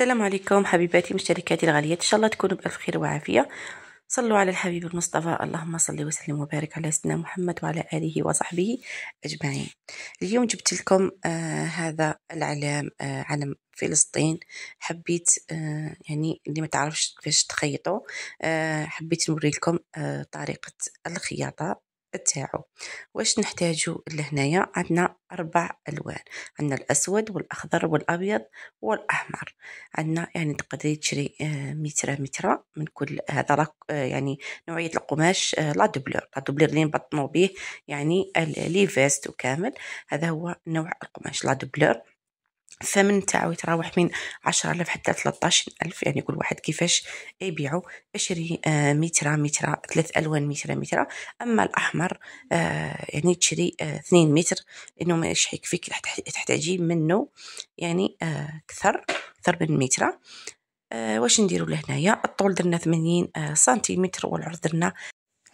السلام عليكم حبيباتي مشتركاتي الغاليات ان شاء الله تكونوا بالف خير وعافيه صلوا على الحبيب المصطفى اللهم صل وسلم وبارك على سيدنا محمد وعلى اله وصحبه اجمعين اليوم جبت لكم آه هذا العلام آه علم فلسطين حبيت آه يعني اللي ما تعرفش كيفاش تخيطوا آه حبيت نوري لكم آه طريقه الخياطه تاعو واش نحتاجو لهنايا عندنا اربع الوان عندنا الاسود والاخضر والابيض والاحمر عندنا يعني تقدري تشري آه، مترا مترا من كل هذا آه، يعني نوعيه القماش آه، لا دوبلور لا دوبلور اللي نبطنو به يعني لي فيست وكامل هذا هو نوع القماش لا دوبلور الثمن تاعو يتراوح من ألف حتى ألف يعني كل واحد كيفاش يبيعو اشري آه، مترا مترا ثلاث الوان مترا مترا اما الاحمر آه، يعني تشري آه، اثنين متر لانه ما يشحيك فيك تحتاجي منه يعني اكثر اكثر من مترا واش نديرو لهنايا الطول درنا ثمانين سنتيمتر والعرض درنا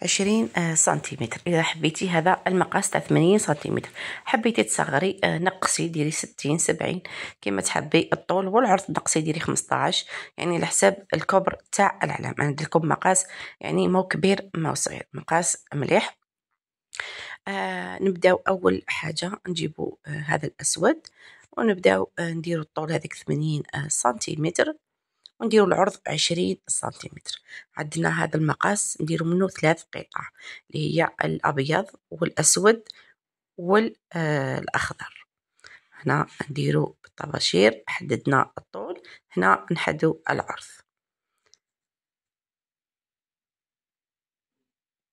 عشرين آه، سنتيمتر إذا حبيتي هذا المقاس تاع ثمانين سنتيمتر حبيتي تصغري آه، نقصي ديري ستين سبعين كما تحبي الطول والعرض نقصي ديري خمسطاعش يعني على حساب الكبر تاع العلام أنا درت لكم مقاس يعني مو كبير مو صغير مقاس مليح آه نبداو أول حاجة نجيبو آه هذا الأسود ونبداو آه نديرو الطول هذيك ثمانين آه سنتيمتر ونديرو العرض عشرين سنتيمتر عندنا هذا المقاس نديرو منه ثلاث قطع اللي هي الابيض والاسود والاخضر آه، هنا نديرو بالطباشير حددنا الطول هنا نحدو العرض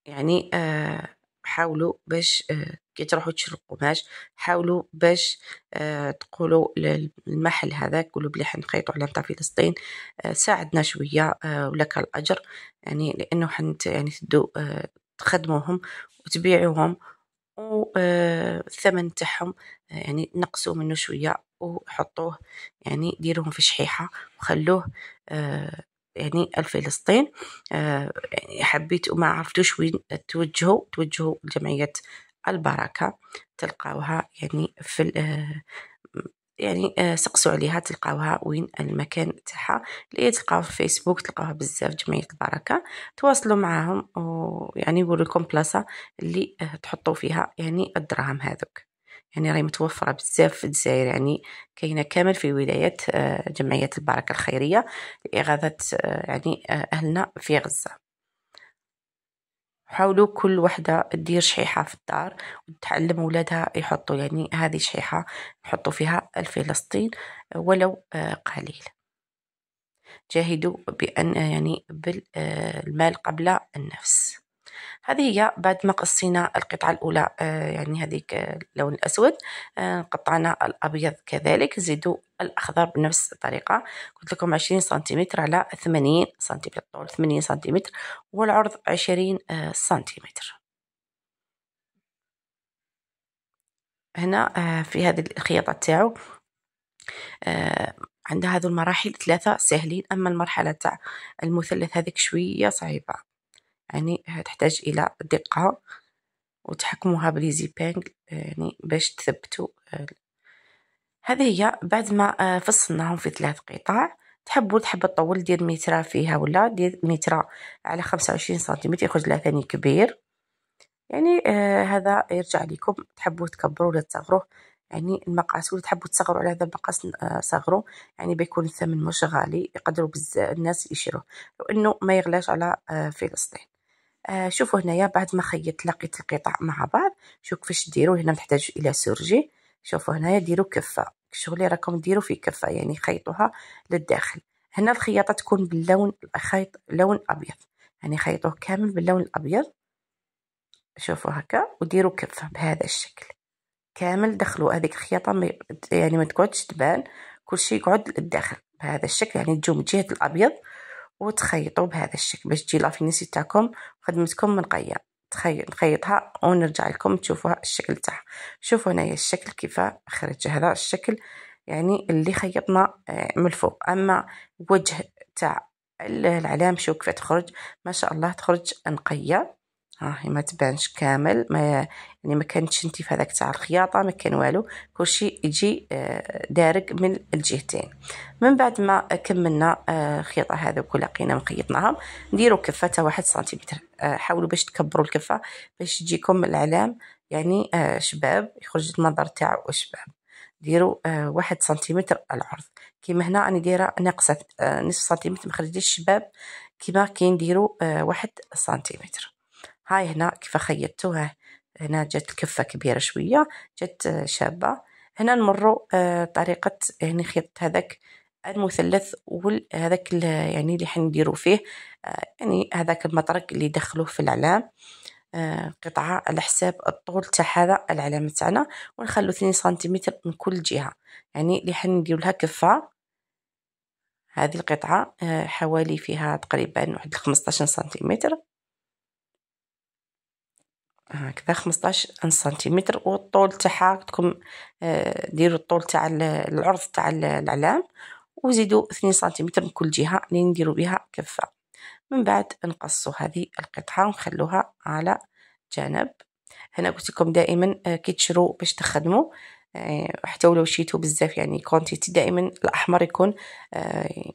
يعني آه حاولوا باش آه، كي تروحوا تشروا القماش حاولوا باش آه، تقولوا للمحل هذا قولوا بلي حنخيطوا على نتاع فلسطين آه، ساعدنا شويه ولك الاجر يعني لانه حنت يعني تدو تخدموهم وتبيعوهم والثمن تاعهم يعني نقصوا منه شويه وحطوه يعني ديروهم في شحيحه وخلوه يعني الفلسطين آه، يعني حبيت وما عرفتوش وين توجهوا توجهوا لجمعية البركة تلقاوها يعني في آه، يعني آه، سقسوا عليها تلقاوها وين المكان تاعها اللي تلقاوها في فيسبوك تلقاوها بزاف جمعية البركة تواصلوا معاهم ويعني يقولوا لكم بلاصة اللي تحطوا فيها يعني الدراهم هذوك يعني راهي متوفرة بزاف في الجزائر يعني كاينة كامل في ولايات آه، جمعية البركة الخيرية لإغاثة آه، يعني آه، أهلنا في غزة حاولوا كل وحدة تدير شحيحة في الدار وتعلم ولادها يحطوا يعني هذه شحيحة يحطوا فيها الفلسطين ولو قليل جاهدوا بأن يعني بالمال قبل النفس هذه هي بعد ما قصينا القطعة الأولى آه، يعني هذيك آه، اللون الأسود آه، قطعنا الأبيض كذلك زيدوا الأخضر بنفس الطريقة قلت لكم عشرين سنتيمتر على ثمانين سنتيمتر طول ثمانين سنتيمتر والعرض عشرين سنتيمتر هنا في هذه الخياطة تاعو عندها هذه المراحل ثلاثة سهلين أما المرحلة تاع المثلث هذيك شوية صعيبة يعني تحتاج الى دقه وتحكموها بليزي بانغ يعني باش تثبتوا هذه هي بعد ما آه، فصلناهم في ثلاث قطع تحبوا تحب الطول دير مترا فيها ولا دير مترا على خمسة وعشرين سنتيمتر يخرج لها ثاني كبير يعني آه، هذا يرجع لكم تحبوا تكبروا ولا تصغروه يعني المقاس ولا تحبوا تصغروا على هذا المقاس آه، صغروا يعني بيكون الثمن مش غالي يقدروا بزاف الناس يشيروه لانه ما يغلاش على فلسطين آه شوفوا هنايا بعد ما خيطت لقيت القطع مع بعض شوف كيفاش ديروا هنا نحتاج الى سورجي شوفوا هنايا ديروا كفه شغلي راكم ديروا في كفه يعني خيطوها للداخل هنا الخياطه تكون باللون خيط لون ابيض يعني خيطوه كامل باللون الابيض شوفوا هكا وديروا كفه بهذا الشكل كامل دخلوا هذيك الخياطه مي... يعني ما تقعدش تبان كل شيء يقعد للداخل بهذا الشكل يعني تجو من جهه الابيض وتخيطوا بهذا الشكل باش تجي لافينيسي تاعكم خدمتكم منقيه تخيط نخيطها ونرجع لكم تشوفوها الشكل تاعها شوفوا هنايا الشكل كيف خرج هذا الشكل يعني اللي خيطنا آه، من الفوق اما وجه تاع العلام شوف كيف تخرج ما شاء الله تخرج نقيه راهي ما تبانش كامل ما يعني ما كانتش انت في هذاك تاع الخياطه ما كان والو كلشي يجي آه، دارك من الجهتين من بعد ما كملنا آه، الخياطه هذوك لقينا مخيطناها نديروا كفه تاع واحد سنتيمتر آه، حاولوا باش تكبروا الكفه باش تجيكم العلام يعني شباب يخرج المنظر تاعو شباب ديروا واحد سنتيمتر العرض كيما هنا راني دايره ناقصه نصف سنتيمتر ما خرجتش الشباب كيما كي نديروا واحد سنتيمتر هاي هناك فخيطتوها هنا جت كفة كبيرة شوية جت آه، شابة هنا نمروا آه، طريقة يعني آه، خيط هذاك المثلث وهذاك يعني اللي حنديرو فيه يعني هذاك المطرق اللي دخلوه في العلام قطعة على حساب الطول تاع هذا العلامة تاعنا ونخلو اثنين سنتيمتر من كل جهة يعني اللي حنديرو لها كفة هذه القطعة حوالي فيها تقريبا واحد خمسطاشر سنتيمتر هكذا 15 سنتيمتر والطول تاعها تكون آه، ديروا الطول تاع العرض تاع العلام وزيدوا 2 سنتيمتر من كل جهه اللي نديروا بها كفه من بعد نقصوا هذه القطعه ونخلوها على جانب هنا قلت لكم دائما آه، كي تشرو باش تخدموا آه، حتى ولو شيتو بزاف يعني كونتيتي دائما الاحمر يكون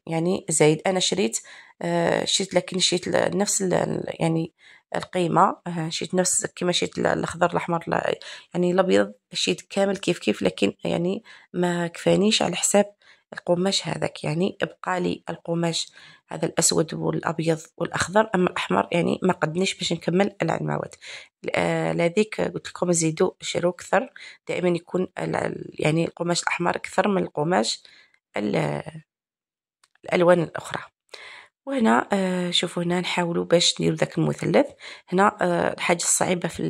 يعني زايد انا شريت شريت لكن شريت نفس يعني القيمه آه، شيت نفس كما شيت الاخضر الاحمر يعني الابيض شيت كامل كيف كيف لكن يعني ما كفانيش على حساب القماش هذاك يعني بقى لي القماش هذا الاسود والابيض والاخضر اما الاحمر يعني ما قدنيش باش نكمل المواد آه، لذيك قلت لكم زيدوا شرو اكثر دائما يكون يعني القماش الاحمر اكثر من القماش الالوان الاخرى وهنا آه، شوفوا هنا نحاولوا باش نديروا ذاك المثلث هنا آه، الحاجه الصعيبه في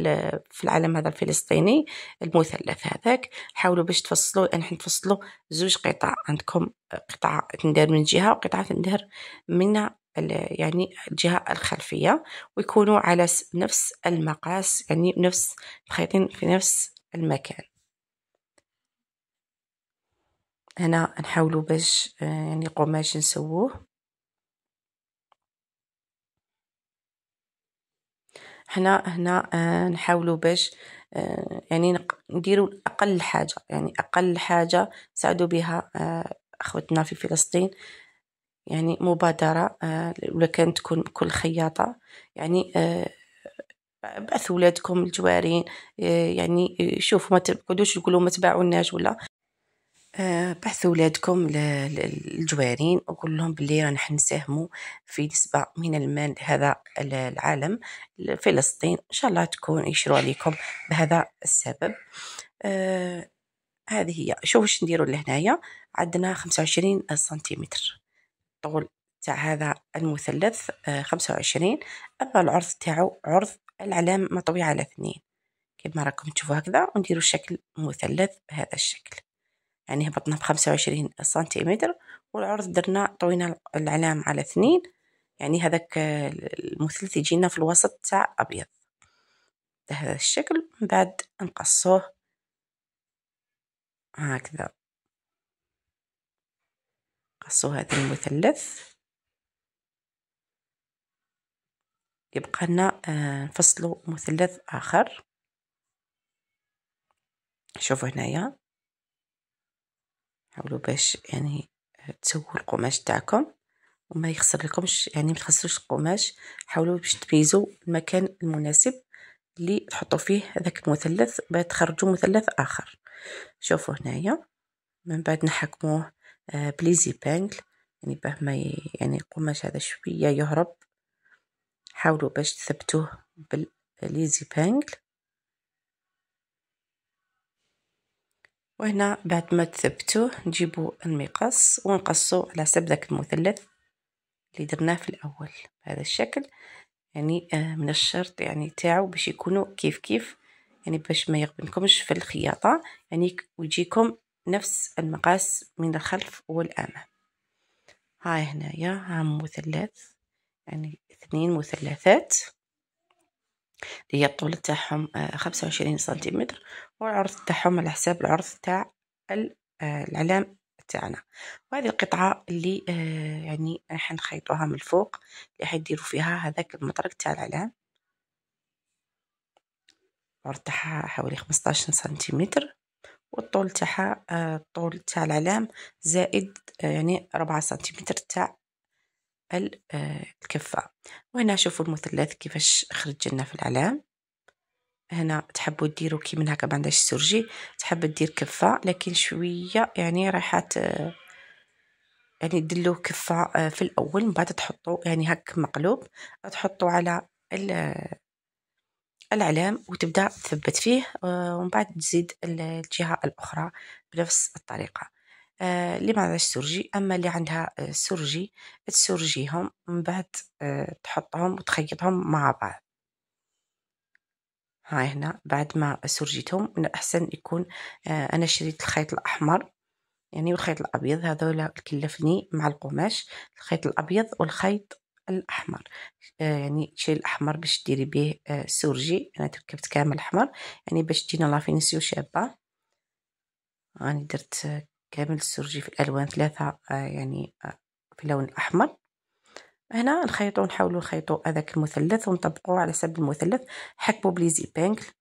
في العالم هذا الفلسطيني المثلث هذاك حاولوا باش تفصلوا الان حنا نفصلوا زوج قطع عندكم آه، قطعه تندار من جهه وقطعه تندار من يعني الجهه الخلفيه ويكونوا على نفس المقاس يعني نفس مخيطين في نفس المكان هنا نحاولوا باش يعني قماش نسووه حنا هنا آه، نحاولوا باش آه، يعني نديروا اقل حاجه يعني اقل حاجه ساعدوا بها آه، اخوتنا في فلسطين يعني مبادره ولا كانت تكون كل خياطه يعني بعثوا ولادكم الجوارين يعني شوفوا ما تقعدوش تقولوا ما تباعوناش ولا آه، بحثوا ولادكم للجوارين وقول لهم بلي رانا حنساهموا في نسبة من المال لهذا العالم فلسطين إن شاء الله تكون يشرو عليكم بهذا السبب آه هذه هي شوف واش نديروا لهنايا عندنا 25 سنتيمتر طول تاع هذا المثلث آه 25 اما العرض تاعو عرض العلام مطوي على اثنين كما راكم تشوفوا هكذا ونديروا شكل مثلث بهذا الشكل يعني هبطنا بخمسة وعشرين سنتيمتر والعرض درنا طوينا العلام على اثنين يعني هذاك المثلث يجينا في الوسط تاع أبيض بهذا الشكل من بعد نقصوه هكذا قصوا هذا المثلث يبقى لنا آه، نفصلوا مثلث آخر شوفوا هنايا حاولوا باش يعني تسووا القماش تاعكم وما يخسر لكمش يعني ما تخسروش القماش حاولوا باش تميزوا المكان المناسب اللي تحطوا فيه هذاك المثلث باش تخرجوا مثلث اخر شوفوا هنايا من بعد نحكموه آه، بليزي بانكل يعني باه ما يعني القماش هذا شويه يهرب حاولوا باش تثبتوه بالليزي بانكل وهنا بعد ما تثبتوه نجيبو المقص ونقصو على حسب داك المثلث اللي درناه في الاول بهذا الشكل يعني آه، من الشرط يعني تاعو باش يكونوا كيف كيف يعني باش ما يغبنكمش في الخياطه يعني ويجيكم نفس المقاس من الخلف والامام هاي هنايا ها مثلث يعني اثنين مثلثات اللي هي الطول تاعهم آه، خمسة وعشرين سنتيمتر والعرض تاعهم على حساب العرض تاع العلام آه، تاعنا وهذه القطعة اللي آه، يعني حنخيطوها من الفوق اللي حنديرو فيها هذاك المطرق تاع العلام العرض تاعها حوالي خمسطاش سنتيمتر والطول تاعها الطول تاع العلام زائد يعني ربعة سنتيمتر تاع آه، الكفة وهنا شوفوا المثلث كيفاش خرج لنا في العلام هنا تحبوا ديروا كي من هكا ما عندهاش سرجي تحب دير كفة لكن شوية يعني راحت يعني دلو كفة آه، في الأول من بعد تحطوا يعني هك مقلوب تحطوا على العلام وتبدا تثبت فيه آه، ومن بعد تزيد الجهة الأخرى بنفس الطريقة آه، اللي ما عندهاش سرجي اما اللي عندها آه، سرجي تسرجيهم من بعد آه، تحطهم وتخيطهم مع بعض هاي هنا بعد ما سرجيتهم من الاحسن يكون انا شريت الخيط الاحمر يعني والخيط الابيض هذولا كلفني مع القماش الخيط الابيض والخيط الاحمر يعني شي الاحمر باش ديري به سرجي انا تركبت كامل احمر يعني باش تجينا لافينيسيو شابه راني درت كامل السرجي في الالوان ثلاثه آه، يعني آه، في لون احمر هنا نخيطو نحاولو نخيطو هذاك المثلث ونطبقوه على حسب المثلث حكبو بليزي بانك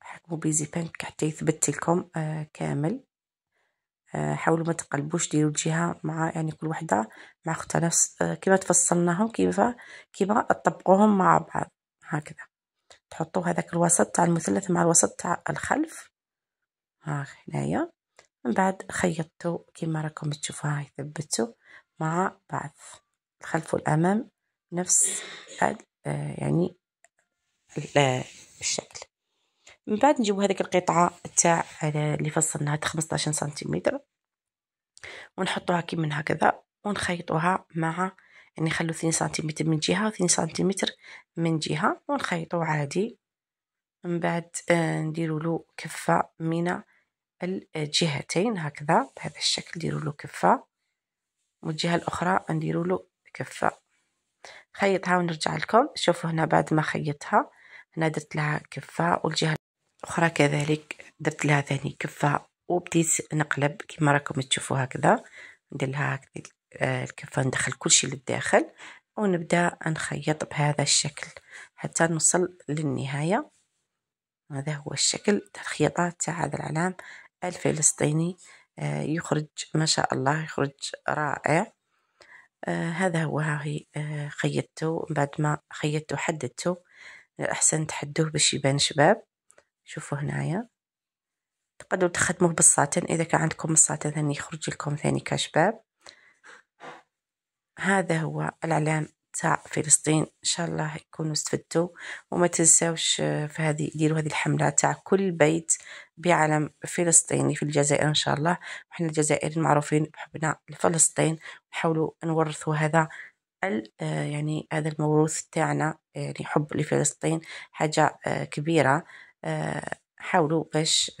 حكبو بليزي بانك حتى يثبت لكم آه كامل آه حاولوا ما تقلبوش ديروا الجهه مع يعني كل وحده مع اختها نفس آه كيما تفصلناهم كيف كيما تطبقوهم مع بعض هكذا تحطوا هذاك الوسط تاع المثلث مع الوسط تاع الخلف ها هنايا من بعد خيطته كما راكم تشوفوا هاي ثبتته مع بعض الخلف والأمام نفس آه، يعني آه، الشكل من بعد نجيبو هذيك القطعة تاع آه، اللي فصلناها 15 سنتيمتر ونحطوها كي من هكذا ونخيطوها مع يعني نخلو 2 سنتيمتر من جهة و 2 سنتيمتر من جهة ونخيطو عادي من بعد نديرو له كفة من الجهتين هكذا بهذا الشكل ديروا له كفه والجهه الاخرى نديروا له كفه خيطها ونرجع لكم شوفوا هنا بعد ما خيطها هنا درت لها كفه والجهه الاخرى كذلك درت لها ثاني كفه وبديت نقلب كما راكم تشوفوا هكذا ندير لها آه، الكفه ندخل كل شيء للداخل ونبدا نخيط بهذا الشكل حتى نوصل للنهايه هذا هو الشكل تاع الخياطه تاع هذا العلام الفلسطيني آه، يخرج ما شاء الله يخرج رائع آه، هذا هو هاهي آه، خيطته بعد ما خيطته حددته احسن تحدوه باش يبان شباب شوفوا هنايا تقدروا تخدموه بالساتن إذا كان عندكم الساتن ثاني يخرج لكم ثاني كشباب هذا هو الإعلام تاع فلسطين ان شاء الله يكونوا استفدتوا وما تنساوش آه، في هذه ديروا هذه الحمله تاع كل بيت بعلم فلسطيني في الجزائر ان شاء الله وحنا الجزائريين معروفين بحبنا لفلسطين نحاولوا نورثوا هذا آه، يعني هذا الموروث تاعنا آه، يعني حب لفلسطين حاجه كبيره حاولوا باش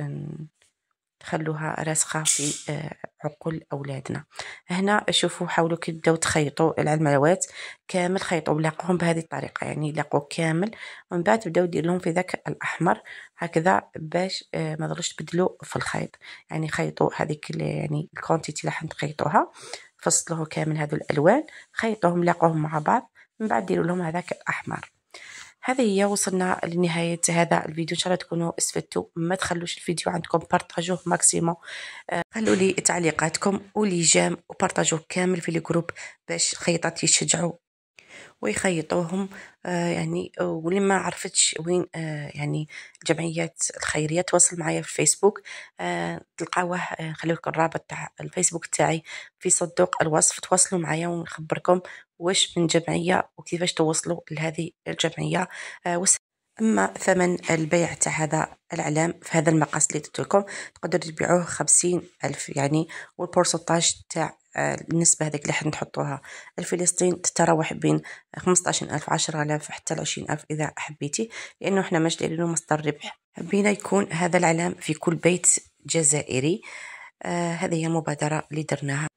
نخلوها راسخه في عقول اولادنا هنا شوفوا حاولوا كي تبداو تخيطوا العلملوات كامل خيطوا ولاقوهم بهذه الطريقه يعني لاقوه كامل ومن بعد بداو دير لهم في ذاك الاحمر هكذا باش آه، ما ضلوش تبدلوا في الخيط يعني خيطوا هذيك يعني الكونتيتي اللي تخيطوها فصلوه كامل هذو الالوان خيطوهم لاقوهم مع بعض من بعد ديروا لهم هذاك الاحمر هذه هي وصلنا لنهاية هذا الفيديو إن شاء الله تكونوا استفدتوا ما تخلوش الفيديو عندكم بارتاجوه ماكسيموم آه، خلوا لي تعليقاتكم ولي جام وبارتاجوه كامل في الجروب باش خيطات يشجعوا ويخيطوهم آه، يعني آه، واللي ما عرفتش وين يعني الجمعيات الخيريه تواصل معايا في الفيسبوك تلقاوه نخلي لكم الرابط تاع الفيسبوك تاعي في صندوق الوصف تواصلوا معايا ونخبركم واش من جمعيه وكيفاش توصلوا لهذه الجمعيه آه، اما ثمن البيع تاع هذا الاعلام في هذا المقاس اللي درت لكم تقدر تبيعوه خمسين الف يعني والبورسنتاج تاع آه، النسبة هذيك اللي حنا نحطوها الفلسطين تتراوح بين 15000 10000 حتى 20000 إذا حبيتي لأنه حنا ماش دايرين مصدر ربح حبينا يكون هذا الإعلام في كل بيت جزائري آه هذه هي المبادره اللي درناها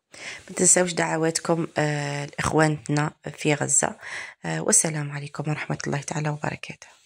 ما تنساوش دعواتكم آه، لاخواننا في غزه آه، والسلام عليكم ورحمه الله تعالى وبركاته